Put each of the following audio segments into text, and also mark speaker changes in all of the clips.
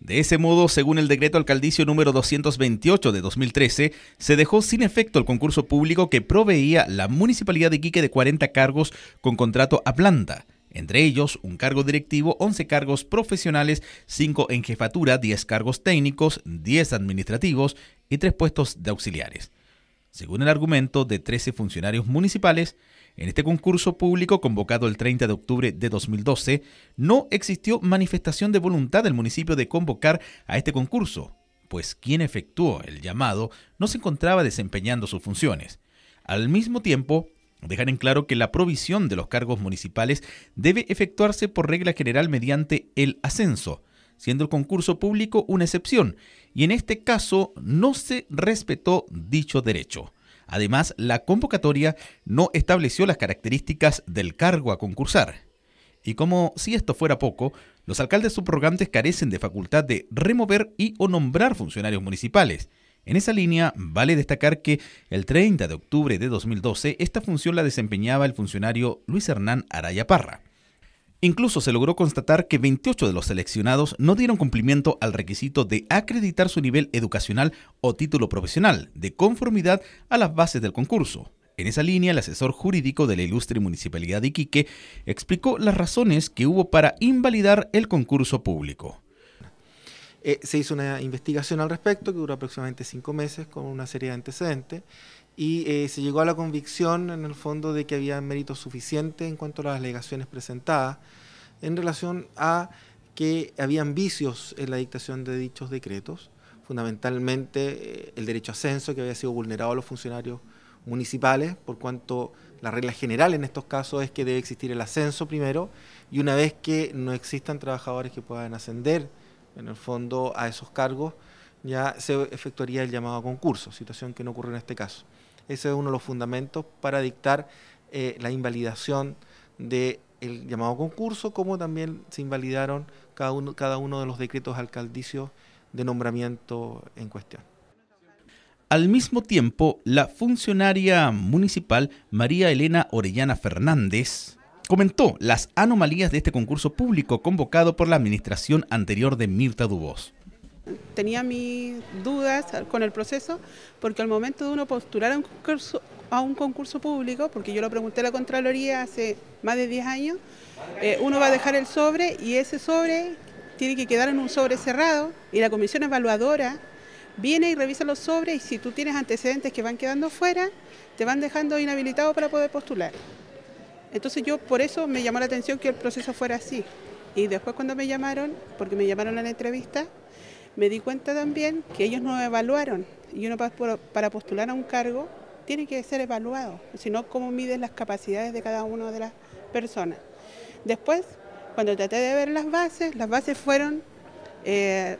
Speaker 1: De ese modo, según el decreto alcaldicio número 228 de 2013, se dejó sin efecto el concurso público que proveía la Municipalidad de quique de 40 cargos con contrato a planta, entre ellos un cargo directivo, 11 cargos profesionales, 5 en jefatura, 10 cargos técnicos, 10 administrativos y 3 puestos de auxiliares según el argumento de 13 funcionarios municipales, en este concurso público convocado el 30 de octubre de 2012, no existió manifestación de voluntad del municipio de convocar a este concurso, pues quien efectuó el llamado no se encontraba desempeñando sus funciones. Al mismo tiempo, dejan en claro que la provisión de los cargos municipales debe efectuarse por regla general mediante el ascenso, siendo el concurso público una excepción, y en este caso no se respetó dicho derecho. Además, la convocatoria no estableció las características del cargo a concursar. Y como si esto fuera poco, los alcaldes subrogantes carecen de facultad de remover y o nombrar funcionarios municipales. En esa línea, vale destacar que el 30 de octubre de 2012 esta función la desempeñaba el funcionario Luis Hernán Araya Parra. Incluso se logró constatar que 28 de los seleccionados no dieron cumplimiento al requisito de acreditar su nivel educacional o título profesional, de conformidad a las bases del concurso. En esa línea, el asesor jurídico de la ilustre Municipalidad de Iquique explicó las razones que hubo para invalidar el concurso
Speaker 2: público. Eh, se hizo una investigación al respecto que duró aproximadamente cinco meses con una serie de antecedentes y eh, se llegó a la convicción en el fondo de que había mérito suficiente en cuanto a las alegaciones presentadas en relación a que habían vicios en la dictación de dichos decretos, fundamentalmente eh, el derecho a ascenso que había sido vulnerado a los funcionarios municipales, por cuanto la regla general en estos casos es que debe existir el ascenso primero y una vez que no existan trabajadores que puedan ascender, en el fondo a esos cargos ya se efectuaría el llamado a concurso, situación que no ocurre en este caso. Ese es uno de los fundamentos para dictar eh, la invalidación del llamado concurso, como también se invalidaron cada uno de los decretos alcaldicios de nombramiento en cuestión.
Speaker 1: Al mismo tiempo, la funcionaria municipal María Elena Orellana Fernández comentó las anomalías de este concurso público convocado por la administración anterior de Mirta Dubós.
Speaker 3: Tenía mis dudas con el proceso porque al momento de uno postular a un concurso, público, porque yo lo pregunté a la Contraloría hace más de 10 años, eh, uno va a dejar el sobre y ese sobre tiene que quedar en un sobre cerrado y la comisión evaluadora viene y revisa los sobres y si tú tienes antecedentes que van quedando fuera, te van dejando inhabilitado para poder postular. Entonces yo por eso me llamó la atención que el proceso fuera así. Y después cuando me llamaron, porque me llamaron a la entrevista, me di cuenta también que ellos no evaluaron. Y uno para postular a un cargo tiene que ser evaluado, sino cómo miden las capacidades de cada una de las personas. Después, cuando traté de ver las bases, las bases fueron eh,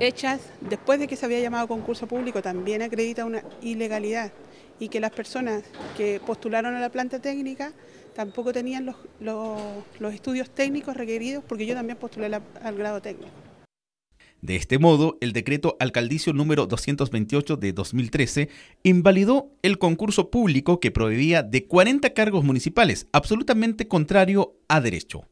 Speaker 3: hechas después de que se había llamado concurso público también acredita una ilegalidad y que las personas que postularon a la planta técnica tampoco tenían los, estudios técnicos requeridos porque yo también postulé al grado técnico.
Speaker 1: De este modo, el decreto alcaldicio número 228 de 2013 invalidó el concurso público que prohibía de 40 cargos municipales, absolutamente contrario a derecho.